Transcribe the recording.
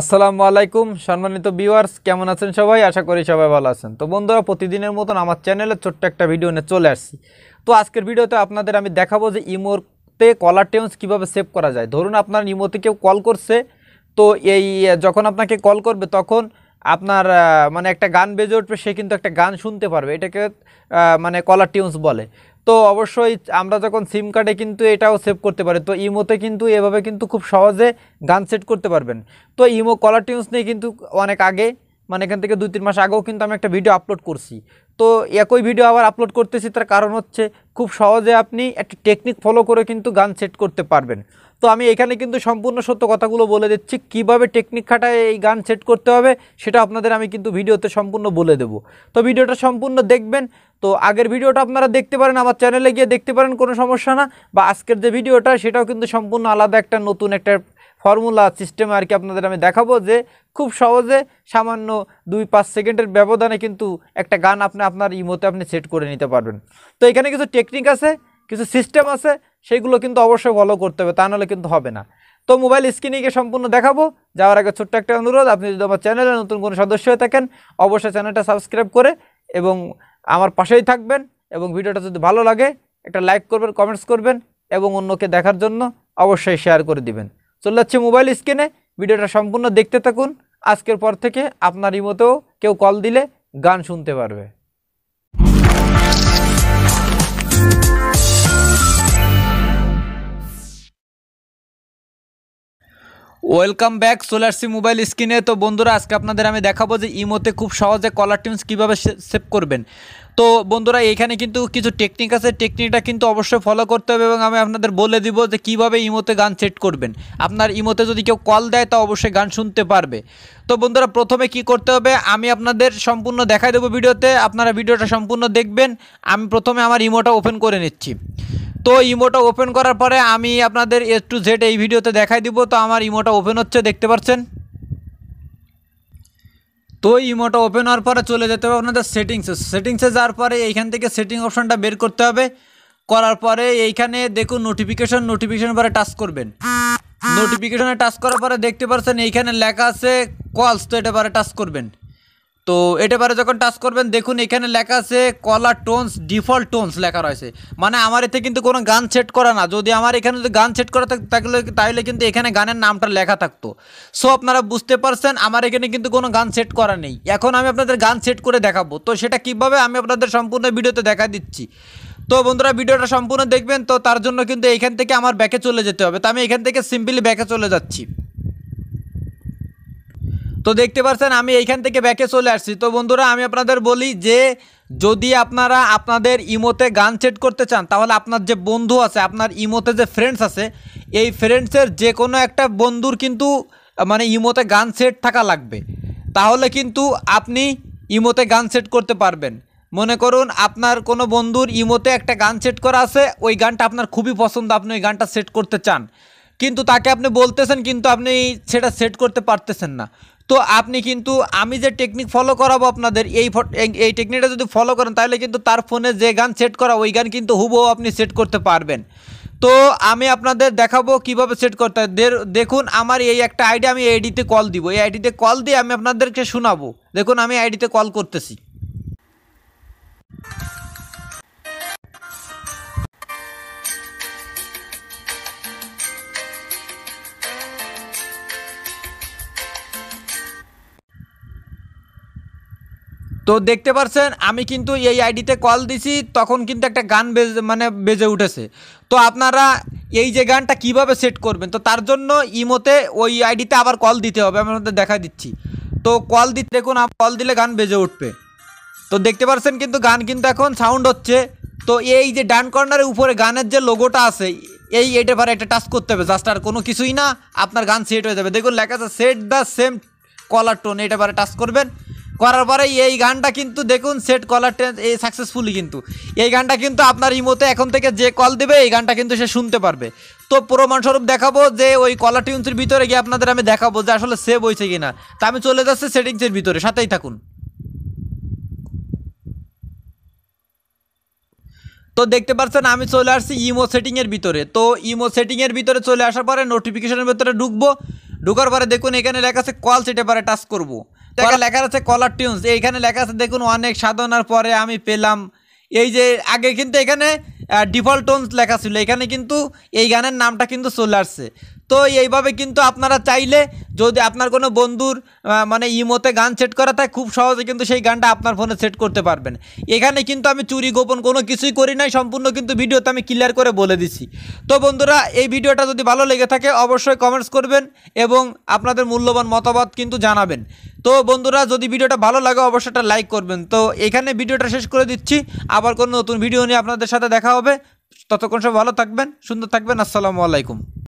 আসসালামু আলাইকুম সম্মানিত ভিউয়ার্স কেমন আছেন সবাই আশা করি সবাই ভালো আছেন তো বন্ধুরা প্রতিদিনের মতন আমার চ্যানেলে ছোট্ট একটা ভিডিও নিয়ে চলে আসছি তো আজকের ভিডিওতে আপনাদের আমি দেখাবো যে ইমোতে কলার টেউন্স কীভাবে সেভ করা যায় ধরুন আপনার ইমোতে কেউ কল করছে তো এই যখন আপনাকে কল করবে তখন আপনার মানে একটা গান বেজে উঠবে সে কিন্তু একটা গান শুনতে পারবে এটাকে মানে কলার টিউন্স বলে তো অবশ্যই আমরা যখন সিম কার্ডে কিন্তু এটাও সেভ করতে পারি তো ইমোতে কিন্তু এভাবে কিন্তু খুব সহজে গান সেট করতে পারবেন তো ইমো কলার টিউন্স নিয়ে কিন্তু অনেক আগে মানে এখান থেকে দুই তিন মাস আগেও কিন্তু আমি একটা ভিডিও আপলোড করছি তো একই ভিডিও আবার আপলোড করতেছি তার কারণ হচ্ছে খুব সহজে আপনি একটা টেকনিক ফলো করে কিন্তু গান সেট করতে পারবেন তো আমি এখানে কিন্তু সম্পূর্ণ সত্য কথাগুলো বলে দিচ্ছি কিভাবে টেকনিক খাটায় এই গান সেট করতে হবে সেটা আপনাদের আমি কিন্তু ভিডিওতে সম্পূর্ণ বলে দেব তো ভিডিওটা সম্পূর্ণ দেখবেন তো আগের ভিডিওটা আপনারা দেখতে পারেন আমার চ্যানেলে গিয়ে দেখতে পারেন কোনো সমস্যা না বা আজকের যে ভিডিওটা সেটাও কিন্তু সম্পূর্ণ আলাদা একটা নতুন একটা ফর্মুলা সিস্টেম আর কি আপনাদের আমি দেখাবো যে খুব সহজে সামান্য দুই পাঁচ সেকেন্ডের ব্যবধানে কিন্তু একটা গান আপনি আপনার ইমোতে আপনি সেট করে নিতে পারবেন তো এখানে কিছু টেকনিক আছে কিছু সিস্টেম আছে সেইগুলো কিন্তু অবশ্যই ফলো করতে হবে তা নাহলে কিন্তু হবে না তো মোবাইল স্ক্রিনে গিয়ে সম্পূর্ণ দেখাবো যাওয়ার আগে ছোট্ট একটা অনুরোধ আপনি যদি আমার চ্যানেলে নতুন কোনো সদস্য হয়ে থাকেন অবশ্যই চ্যানেলটা সাবস্ক্রাইব করে এবং আমার পাশেই থাকবেন এবং ভিডিওটা যদি ভালো লাগে একটা লাইক করবেন কমেন্টস করবেন এবং অন্যকে দেখার জন্য অবশ্যই শেয়ার করে দিবেন চলে যাচ্ছে মোবাইল স্ক্রিনে ভিডিওটা সম্পূর্ণ দেখতে থাকুন আজকের পর থেকে আপনার মতো কেউ কল দিলে গান শুনতে পারবে ওয়েলকাম ব্যাক সোলারসি মোবাইল স্ক্রিনে তো বন্ধুরা আজকে আপনাদের আমি দেখাবো যে ইমোতে খুব সহজে কলার টিউন্স কীভাবে সেভ করবেন তো বন্ধুরা এখানে কিন্তু কিছু টেকনিক আছে টেকনিকটা কিন্তু অবশ্যই ফলো করতে হবে এবং আমি আপনাদের বলে দিব যে কিভাবে ইমোতে গান সেট করবেন আপনার ইমোতে যদি কেউ কল দেয় তা অবশ্যই গান শুনতে পারবে তো বন্ধুরা প্রথমে কি করতে হবে আমি আপনাদের সম্পূর্ণ দেখাই দেবো ভিডিওতে আপনারা ভিডিওটা সম্পূর্ণ দেখবেন আমি প্রথমে আমার ইমোটা ওপেন করে নিচ্ছি তো ইমোটা ওপেন করার পরে আমি আপনাদের এ টু জেড এই ভিডিওতে দেখাই দিব তো আমার ইমোটা ওপেন হচ্ছে দেখতে পাচ্ছেন তো ইমোটা ওপেন হওয়ার পরে চলে যেতে হবে আপনাদের সেটিংসে সেটিংসে যাওয়ার পরে এইখান থেকে সেটিং অপশানটা বের করতে হবে করার পরে এইখানে দেখুন নোটিফিকেশন নোটিফিকেশন পরে টাচ করবেন নোটিফিকেশনে টাচ করার পরে দেখতে পাচ্ছেন এইখানে লেখা আছে কলস তো এটা পরে টাচ করবেন তো এটা পরে যখন টাচ করবেন দেখুন এখানে লেখা আছে কলার টোনস ডিফল্ট টোনস লেখা রয়েছে মানে আমার এতে কিন্তু কোনো গান সেট করা না যদি আমার এখানে যদি গান সেট করা থাকলে তাহলে তাহলে কিন্তু এখানে গানের নামটা লেখা থাকতো সো আপনারা বুঝতে পারছেন আমার এখানে কিন্তু কোনো গান সেট করা নেই এখন আমি আপনাদের গান সেট করে দেখাবো তো সেটা কিভাবে আমি আপনাদের সম্পূর্ণ ভিডিওতে দেখা দিচ্ছি তো বন্ধুরা ভিডিওটা সম্পূর্ণ দেখবেন তো তার জন্য কিন্তু এখান থেকে আমার ব্যাকে চলে যেতে হবে তো আমি এখান থেকে সিম্পলি ব্যাকে চলে যাচ্ছি তো দেখতে পাচ্ছেন আমি এইখান থেকে ব্যাকে চলে আসছি তো বন্ধুরা আমি আপনাদের বলি যে যদি আপনারা আপনাদের ইমোতে গান সেট করতে চান তাহলে আপনার যে বন্ধু আছে আপনার ইমোতে যে ফ্রেন্ডস আছে এই ফ্রেন্ডসের যে কোনো একটা বন্ধুর কিন্তু মানে ইমোতে গান সেট থাকা লাগবে তাহলে কিন্তু আপনি ইমোতে গান সেট করতে পারবেন মনে করুন আপনার কোনো বন্ধুর ইমোতে একটা গান সেট করা আছে ওই গানটা আপনার খুবই পছন্দ আপনি ওই গানটা সেট করতে চান কিন্তু তাকে আপনি বলতেছেন কিন্তু আপনি সেটা সেট করতে পারতেছেন না তো আপনি কিন্তু আমি যে টেকনিক ফলো করাবো আপনাদের এই এই টেকনিকটা যদি ফলো করেন তাহলে কিন্তু তার ফোনে যে গান সেট করা ওই গান কিন্তু হুবহু আপনি সেট করতে পারবেন তো আমি আপনাদের দেখাবো কিভাবে সেট করতে হয় দেখুন আমার এই একটা আইডি আমি আইডিতে কল দিব এই আইডিতে কল দিয়ে আমি আপনাদেরকে শোনাবো দেখুন আমি আইডিতে কল করতেছি তো দেখতে পারছেন আমি কিন্তু এই আইডিতে কল দিছি তখন কিন্তু একটা গান বেজে মানে বেজে উঠেছে তো আপনারা এই যে গানটা কিভাবে সেট করবেন তো তার জন্য ইমোতে ওই আইডিতে আবার কল দিতে হবে আমার আপনাদের দেখা দিচ্ছি তো কল দিতে দেখুন কল দিলে গান বেজে উঠবে তো দেখতে পারছেন কিন্তু গান কিন্তু এখন সাউন্ড হচ্ছে তো এই যে ডান কর্নারের উপরে গানের যে লোগোটা আছে এই এটা পারে একটা টাচ করতে হবে জাস্ট আর কোনো কিছুই না আপনার গান সেট হয়ে যাবে দেখুন লেখা আছে set the same caller tune এটা পারে টাচ করবেন করার পরে এই গানটা কিন্তু দেখুন সেট কলার এই সাকসেসফুলি কিন্তু এই গানটা কিন্তু আপনার ইমোতে এখন থেকে যে কল দেবে এই গানটা কিন্তু সে শুনতে পারবে তো প্রমাণস্বরূপ দেখাবো যে ওই কলার টিউন্সের ভিতরে গিয়ে আপনাদের আমি দেখাবো যে আসলে সেভ হয়েছে কিনা তা আমি চলে যাচ্ছি সেটিংসের ভিতরে সাথেই থাকুন তো দেখতে পাচ্ছেন আমি চলে আসছি ইমো সেটিংয়ের ভিতরে তো ইমো সেটিংয়ের ভিতরে চলে আসার পরে নোটিফিকেশনের ভিতরে ঢুকবো ঢুকার পরে দেখুন এখানে লেখা আছে কল সেটে পারে টাচ করবো লেখা আছে কলার টিউনস এইখানে লেখা আছে দেখুন অনেক সাধনার পরে আমি পেলাম এই যে আগে কিন্তু এখানে ডিফল্ট টোনস লেখা ছিল এখানে কিন্তু এই গানের নামটা কিন্তু চলে আসছে তো এইভাবে কিন্তু আপনারা চাইলে যদি আপনার কোনো বন্ধুর মানে ইমোতে গান সেট করা থাকে খুব সহজে কিন্তু সেই গানটা আপনার ফোনে সেট করতে পারবেন এখানে কিন্তু আমি চুরি গোপন কোনো কিছুই করি নাই সম্পূর্ণ কিন্তু ভিডিওতে আমি ক্লিয়ার করে বলে দিছি তো বন্ধুরা এই ভিডিওটা যদি ভালো লেগে থাকে অবশ্যই কমেন্টস করবেন এবং আপনাদের মূল্যবান মতামত কিন্তু জানাবেন তো বন্ধুরা যদি ভিডিওটা ভালো লাগে অবশ্যই একটা লাইক করবেন তো এখানে ভিডিওটা শেষ করে দিচ্ছি আবার কোনো নতুন ভিডিও নিয়ে আপনাদের সাথে দেখা হবে ততক্ষণ সব ভালো থাকবেন সুন্দর থাকবেন আসসালামু আলাইকুম